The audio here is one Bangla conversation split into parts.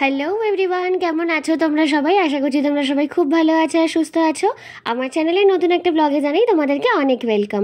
হ্যালো এভরিওয়ান কেমন আছো তোমরা সবাই আশা করছি তোমরা সবাই খুব ভালো আছো আর সুস্থ আছো আমার চ্যানেলে নতুন একটা ব্লগে জানাই তোমাদেরকে অনেক ওয়েলকাম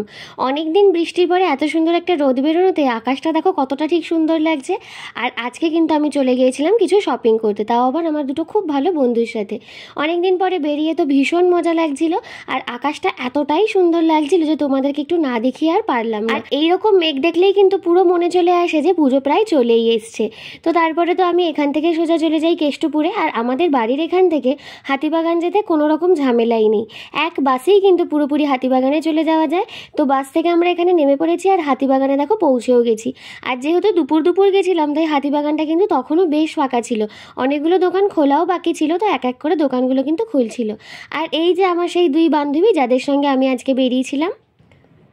অনেক দিন বৃষ্টির পরে এত সুন্দর একটা রোদ বেরোনোতে আকাশটা দেখো কতটা ঠিক সুন্দর লাগছে আর আজকে কিন্তু আমি চলে গিয়েছিলাম কিছু শপিং করতে তাও আবার আমার দুটো খুব ভালো বন্ধুর সাথে অনেক দিন পরে বেরিয়ে তো ভীষণ মজা লাগছিল আর আকাশটা এতটাই সুন্দর লাগছিল যে তোমাদেরকে একটু না দেখিয়ে আর পারলাম না আর এইরকম মেঘ দেখলেই কিন্তু পুরো মনে চলে আসে যে পুজো প্রায় চলেই এসছে তো তারপরে তো আমি এখান থেকে সোজা চলে যাই কেষ্টপুরে আর আমাদের বাড়ির এখান থেকে হাতিবাগান যেতে কোনো রকম ঝামেলাই নেই এক বাসেই কিন্তু পুরোপুরি হাতিবাগানে চলে যাওয়া যায় তো বাস থেকে আমরা এখানে নেমে পড়েছি আর হাতিবাগানে দেখো পৌঁছেও গেছি আর যেহেতু দুপুর দুপুর গেছিলাম তাই হাতিবাগানটা কিন্তু তখনও বেশ ফাঁকা ছিল অনেকগুলো দোকান খোলাও বাকি ছিল তো এক এক করে দোকানগুলো কিন্তু খুলছিল আর এই যে আমার সেই দুই বান্ধবী যাদের সঙ্গে আমি আজকে বেরিয়েছিলাম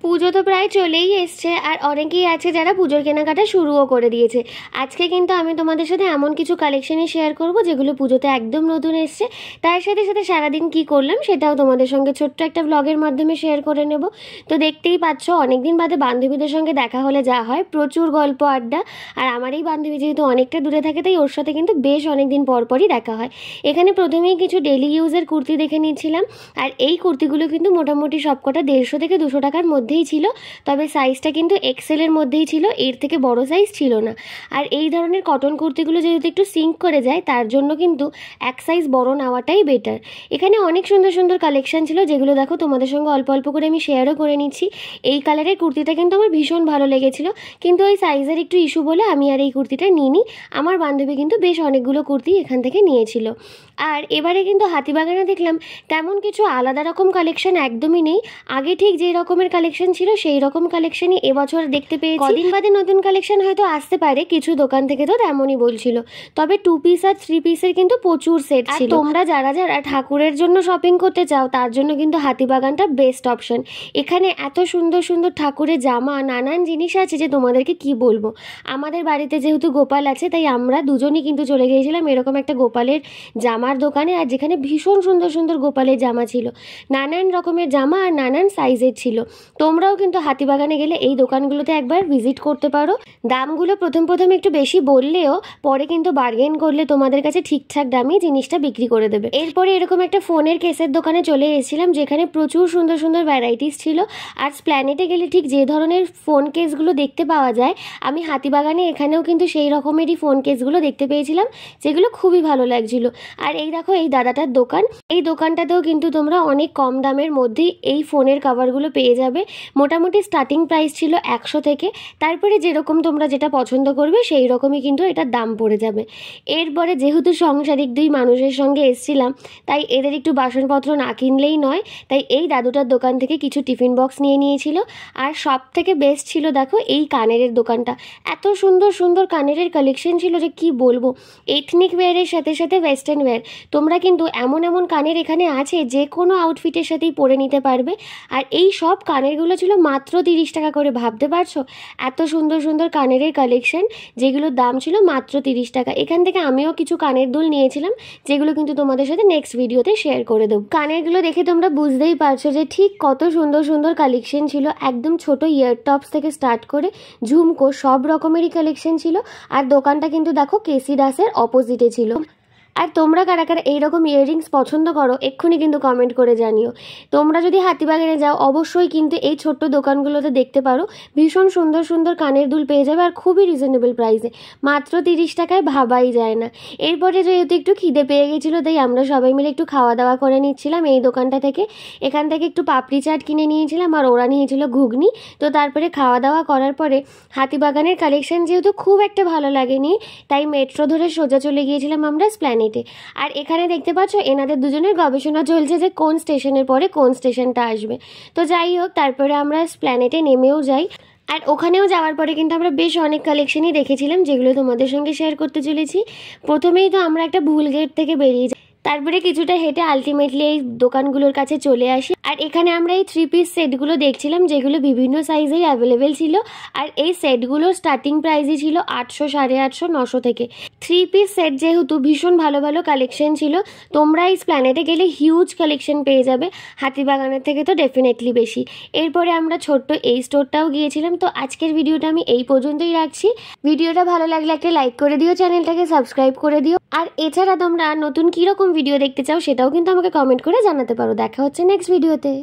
পুজো তো প্রায় চলেই এসছে আর অনেকেই আছে যারা পুজোর কেনাকাটা শুরুও করে দিয়েছে আজকে কিন্তু আমি তোমাদের সাথে এমন কিছু কালেকশনই শেয়ার করব যেগুলো পুজোতে একদম নতুন এসছে তার সাথে সাথে সারাদিন কি করলাম সেটাও তোমাদের সঙ্গে ছোট্ট একটা ব্লগের মাধ্যমে শেয়ার করে নেব তো দেখতেই পাচ্ছ অনেকদিন বাদে বান্ধবীদের সঙ্গে দেখা হলে যা হয় প্রচুর গল্প আড্ডা আর আমার এই বান্ধবী যেহেতু অনেকটা দূরে থাকে তাই ওর সাথে কিন্তু বেশ অনেকদিন পরপরই দেখা হয় এখানে প্রথমেই কিছু ডেলি ইউজের কুর্তি দেখে নিয়েছিলাম আর এই কুর্তিগুলো কিন্তু মোটামুটি সবকটা দেড়শো থেকে দুশো টাকার মধ্যে মধ্যেই ছিল তবে সাইজটা কিন্তু এক্সেলের মধ্যেই ছিল এর থেকে বড় সাইজ ছিল না আর এই ধরনের কটন কুর্তিগুলো যেহেতু একটু সিঙ্ক করে যায় তার জন্য কিন্তু এক সাইজ বড় নেওয়াটাই বেটার এখানে অনেক সুন্দর সুন্দর কালেকশন ছিল যেগুলো দেখো তোমাদের সঙ্গে অল্প অল্প করে আমি শেয়ারও করে নিচ্ছি এই কালারের কুর্তিটা কিন্তু আমার ভীষণ ভালো লেগেছিল কিন্তু ওই সাইজের একটু ইস্যু বলে আমি আর এই কুর্তিটা নিইনি আমার বান্ধবী কিন্তু বেশ অনেকগুলো কুর্তি এখান থেকে নিয়েছিল আর এবারে কিন্তু হাতিবাগানে দেখলাম তেমন কিছু আলাদা রকম কালেকশন একদমই নেই আগে ঠিক যেই রকমের কালেকশন কালেকশন ছিল সেই রকম কালেকশনই এবছর দেখতে পেয়েছি কদিন বাদে নতুন কালেকশন হয়তো আসতে পারে কিছু দোকান থেকে তো তেমনই বলছিল তবে টু পিস আর থ্রি পিসের কিন্তু প্রচুর সেট ছিল তোমরা যারা যারা ঠাকুরের জন্য শপিং করতে চাও তার জন্য কিন্তু হাতিবাগানটা বেস্ট অপশন এখানে এত সুন্দর সুন্দর ঠাকুরের জামা নানান জিনিস আছে যে তোমাদেরকে কি বলবো আমাদের বাড়িতে যেহেতু গোপাল আছে তাই আমরা দুজনই কিন্তু চলে গিয়েছিলাম এরকম একটা গোপালের জামার দোকানে আর যেখানে ভীষণ সুন্দর সুন্দর গোপালের জামা ছিল নানান রকমের জামা আর নানান সাইজের ছিল তো তোমরাও কিন্তু হাতিবাগানে গেলে এই দোকানগুলোতে একবার ভিজিট করতে পারো দামগুলো প্রথম প্রথম একটু বেশি বললেও পরে কিন্তু বার্গেন করলে তোমাদের কাছে ঠিকঠাক দামে জিনিসটা বিক্রি করে দেবে এরপরে এরকম একটা ফোনের কেসের দোকানে চলে এসেছিলাম যেখানে প্রচুর সুন্দর সুন্দর ভ্যারাইটিস ছিল আর প্ল্যানেটে গেলে ঠিক যে ধরনের ফোন কেসগুলো দেখতে পাওয়া যায় আমি হাতিবাগানে এখানেও কিন্তু সেই রকমেরই ফোন কেসগুলো দেখতে পেয়েছিলাম যেগুলো খুবই ভালো লাগছিল আর এই দেখো এই দাদাটার দোকান এই দোকানটাতেও কিন্তু তোমরা অনেক কম দামের মধ্যেই এই ফোনের কাভারগুলো পেয়ে যাবে মোটামুটি স্টার্টিং প্রাইস ছিল একশো থেকে তারপরে যেরকম তোমরা যেটা পছন্দ করবে সেই রকমই কিন্তু এটার দাম পড়ে যাবে এরপরে যেহেতু সংসারিক দুই মানুষের সঙ্গে এসছিলাম তাই এদের একটু বাসনপত্র না কিনলেই নয় তাই এই দাদুটার দোকান থেকে কিছু টিফিন বক্স নিয়ে নিয়েছিল আর সব থেকে বেস্ট ছিল দেখো এই কানের দোকানটা এত সুন্দর সুন্দর কানেরের কালেকশন ছিল যে কি বলবো এথনিক ওয়্যারের সাথে সাথে ওয়েস্টার্ন ওয়্যার তোমরা কিন্তু এমন এমন কানের এখানে আছে যে কোনো আউটফিটের সাথেই পরে নিতে পারবে আর এই সব কানের এগুলো ছিল মাত্র তিরিশ টাকা করে ভাবতে পারছো এত সুন্দর সুন্দর কানের কালেকশন যেগুলোর দাম ছিল মাত্র তিরিশ টাকা এখান থেকে আমিও কিছু কানের দুল নিয়েছিলাম যেগুলো কিন্তু তোমাদের সাথে নেক্সট ভিডিওতে শেয়ার করে দেবো কানেরগুলো দেখে তোমরা বুঝতেই পারছো যে ঠিক কত সুন্দর সুন্দর কালেকশন ছিল একদম ছোট ইয়ার টপস থেকে স্টার্ট করে ঝুমকো সব রকমেরই কালেকশন ছিল আর দোকানটা কিন্তু দেখো কেসি দাসের অপোজিটে ছিল আর তোমরা কারা কারা এইরকম ইয়াররিংস পছন্দ করো এক্ষুনি কিন্তু কমেন্ট করে জানিও তোমরা যদি হাতিবাগানে যাও অবশ্যই কিন্তু এই ছোট্ট দোকানগুলোতে দেখতে পারো ভীষণ সুন্দর সুন্দর কানের দুল পেয়ে যাবে আর খুবই রিজনেবল প্রাইসে মাত্র তিরিশ টাকায় ভাবাই যায় না এরপরে যেহেতু একটু খিদে পেয়ে গেছিলো তাই আমরা সবাই মিলে একটু খাওয়া দাওয়া করে নিচ্ছিলাম এই দোকানটা থেকে এখান থেকে একটু পাপড়ি চাট কিনে নিয়েছিলাম আর ওরা নিয়েছিল ঘুগনি তো তারপরে খাওয়া দাওয়া করার পরে হাতিবাগানের কালেকশন যেহেতু খুব একটা ভালো লাগেনি তাই মেট্রো ধরে সোজা চলে গিয়েছিলাম আমরা স্প্ল্যানে নিতে আর এখানে দেখতে পাচ্ছ এনাদের দুজনের গবেষণা চলছে যে কোন স্টেশনের পরে কোন স্টেশনটা আসবে তো যাই হোক তারপরে আমরা প্ল্যানেটে নেমেও যাই আর ওখানেও যাওয়ার পরে কিন্তু আমরা বেশ অনেক কালেকশনই দেখেছিলাম যেগুলো তোমাদের সঙ্গে শেয়ার করতে চলেছি প্রথমেই তো আমরা একটা ভুল গেট থেকে বেরিয়ে যাই তারপরে কিছুটা হেঁটে আলটিমেটলি এই দোকানগুলোর কাছে চলে আসি আর এখানে আমরা এই থ্রি পিস সেটগুলো দেখছিলাম যেগুলো বিভিন্ন সাইজেই অ্যাভেলেবেল ছিল আর এই সেটগুলো স্টার্টিং প্রাইসই ছিল আটশো সাড়ে আটশো নশো থেকে থ্রি পিস সেট যেহেতু ভীষণ ভালো ভালো কালেকশন ছিল তোমরা এই প্ল্যানেটে গেলে হিউজ কালেকশন পেয়ে যাবে হাতিবাগানের থেকে তো ডেফিনেটলি বেশি এরপরে আমরা ছোট্ট এই স্টোরটাও গিয়েছিলাম তো আজকের ভিডিওটা আমি এই পর্যন্তই রাখছি ভিডিওটা ভালো লাগলে একটা লাইক করে দিও চ্যানেলটাকে সাবস্ক্রাইব করে দিও আর এছাড়া তোমরা নতুন কীরকম ভিডিও দেখতে চাও সেটাও কিন্তু আমাকে কমেন্ট করে জানাতে পারো দেখা হচ্ছে নেক্সট ভিডিওতে